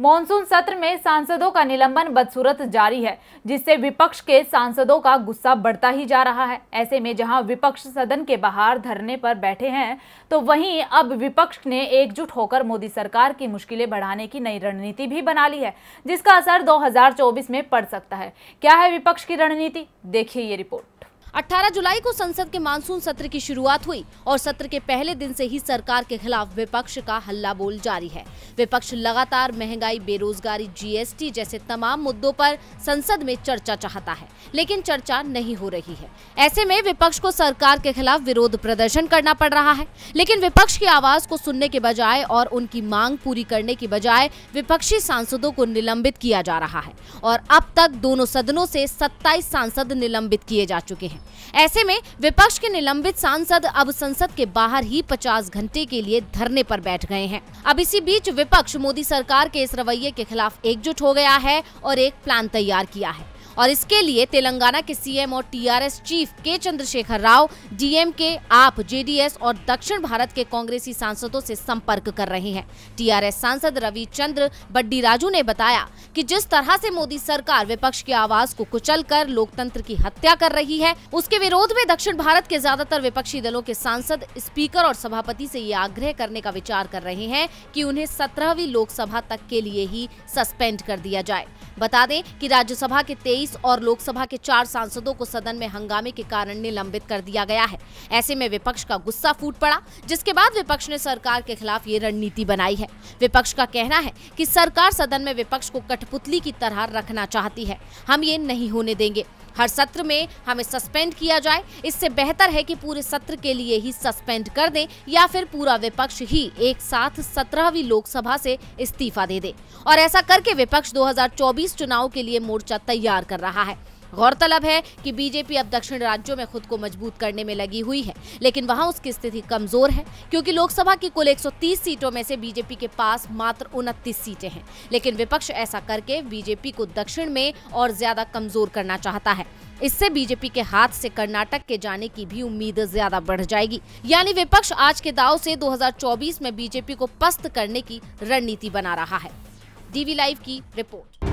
monsoon सत्र में सांसदों का निलंबन बदसूरत जारी है जिससे विपक्ष के सांसदों का गुस्सा बढ़ता ही जा रहा है ऐसे में जहां विपक्ष सदन के बाहर धरने पर बैठे हैं तो वहीं अब विपक्ष ने एकजुट होकर मोदी सरकार की मुश्किलें बढ़ाने की नई रणनीति भी बना ली है जिसका असर 2024 में पड़ सकता है क्या है विपक्ष की रणनीति देखिए ये रिपोर्ट 18 जुलाई को संसद के मानसून सत्र की शुरुआत हुई और सत्र के पहले दिन से ही सरकार के खिलाफ विपक्ष का हल्ला बोल जारी है विपक्ष लगातार महंगाई बेरोजगारी जीएसटी जैसे तमाम मुद्दों पर संसद में चर्चा चाहता है लेकिन चर्चा नहीं हो रही है ऐसे में विपक्ष को सरकार के खिलाफ विरोध प्रदर्शन करना पड़ रहा है लेकिन विपक्ष की आवाज को सुनने के बजाय और उनकी मांग पूरी करने की बजाय विपक्षी सांसदों को निलंबित किया जा रहा है और अब तक दोनों सदनों से सत्ताईस सांसद निलंबित किए जा चुके हैं ऐसे में विपक्ष के निलंबित सांसद अब संसद के बाहर ही 50 घंटे के लिए धरने पर बैठ गए हैं अब इसी बीच विपक्ष मोदी सरकार के इस रवैये के खिलाफ एकजुट हो गया है और एक प्लान तैयार किया है और इसके लिए तेलंगाना के सीएम और टीआरएस चीफ के चंद्रशेखर राव डीएम के आप जेडीएस और दक्षिण भारत के कांग्रेसी सांसदों से संपर्क कर रहे हैं टीआरएस सांसद रविचंद्र बड्डी राजू ने बताया कि जिस तरह से मोदी सरकार विपक्ष की आवाज को कुचल कर लोकतंत्र की हत्या कर रही है उसके विरोध में दक्षिण भारत के ज्यादातर विपक्षी दलों के सांसद स्पीकर और सभापति से ये आग्रह करने का विचार कर रहे हैं कि उन्हें सत्रहवीं लोकसभा तक के लिए ही सस्पेंड कर दिया जाए बता दें कि राज्यसभा के तेईस 23 और लोकसभा के चार सांसदों को सदन में हंगामे के कारण निलंबित कर दिया गया है ऐसे में विपक्ष का गुस्सा फूट पड़ा जिसके बाद विपक्ष ने सरकार के खिलाफ ये रणनीति बनाई है विपक्ष का कहना है की सरकार सदन में विपक्ष को कठपुतली की तरह रखना चाहती है हम ये नहीं होने देंगे हर सत्र में हमें सस्पेंड किया जाए इससे बेहतर है कि पूरे सत्र के लिए ही सस्पेंड कर दें या फिर पूरा विपक्ष ही एक साथ सत्रहवीं लोकसभा से इस्तीफा दे दे और ऐसा करके विपक्ष 2024 चुनाव के लिए मोर्चा तैयार कर रहा है गौरतलब है कि बीजेपी अब दक्षिण राज्यों में खुद को मजबूत करने में लगी हुई है लेकिन वहां उसकी स्थिति कमजोर है क्योंकि लोकसभा की कुल 130 सीटों में से बीजेपी के पास मात्र उनतीस सीटें हैं लेकिन विपक्ष ऐसा करके बीजेपी को दक्षिण में और ज्यादा कमजोर करना चाहता है इससे बीजेपी के हाथ से कर्नाटक के जाने की भी उम्मीद ज्यादा बढ़ जाएगी यानी विपक्ष आज के दाव से 2024 में बीजेपी को पस्त करने की रणनीति बना रहा है डीवी लाइव की रिपोर्ट